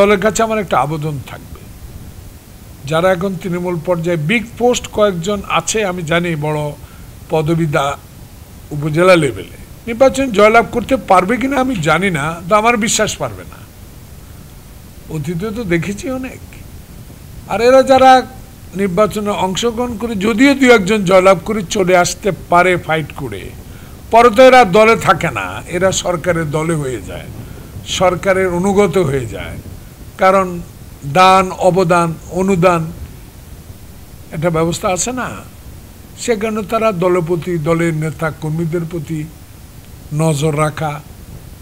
দলের কাছে আমার একটা আবেদন থাকবে যারা এখন তৃণমূল পর্যায়ে বিগ পোস্ট কয়েকজন আছে আমি জানি বড় পদবিদা উপজেলা লেভেলে নির্বাচন জয়লাভ করতে পারবে কিনা আমি জানি না তো আমার বিশ্বাস পারবে না অতীতে তো দেখেছি অনেক আর এরা যারা নির্বাচনে অংশগ্রহণ করে যদিও দু একজন জয়লাভ করে চলে আসতে পারে ফাইট করে পরে তো এরা দলে থাকে না এরা সরকারের দলে হয়ে যায় সরকারের অনুগত হয়ে যায় কারণ দান অবদান অনুদান একটা ব্যবস্থা আছে না সে কারণে তারা দলপতি দলের নেতা কর্মীদের প্রতি নজর রাখা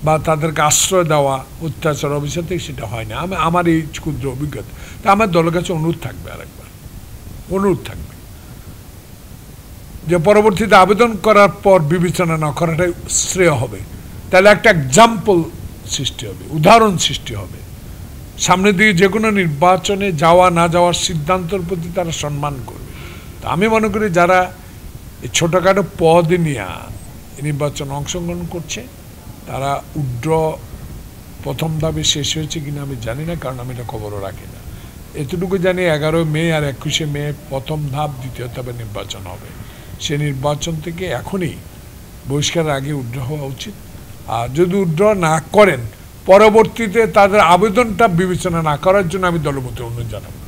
বা তাদেরকে আশ্রয় দেওয়া অত্যাচার অবিচার থেকে সেটা হয় না আমি আমার এই ক্ষুদ্র অভিজ্ঞতা তা আমার দলের কাছে অনুরোধ থাকবে আরেকবার অনুরোধ থাকবে যে পরবর্তীতে আবেদন করার পর বিবেচনা না করাটাই শ্রেয় হবে তাহলে একটা এক্সাম্পল সৃষ্টি হবে উদাহরণ সৃষ্টি হবে সামনে দিয়ে যে কোনো নির্বাচনে যাওয়া না যাওয়ার সিদ্ধান্তর প্রতি তারা সম্মান করবে তা আমি মনে করি যারা এই ছোটোখাটো পদ নিয়ে নির্বাচন অংশগ্রহণ করছে তারা উড্র প্রথম দাবি শেষ হয়েছে কিনা আমি জানি না কারণ আমি এটা খবরও রাখি না এতটুকু জানি এগারো মে আর একুশে মে প্রথম ধাপ দ্বিতীয় ধাপে নির্বাচন হবে সে নির্বাচন থেকে এখনই বহিষ্কারের আগে উড্র হওয়া উচিত আর যদি উড্র না করেন পরবর্তীতে তাদের আবেদনটা বিবেচনা না করার জন্য আমি দলপতি অনুরোধ জানাবো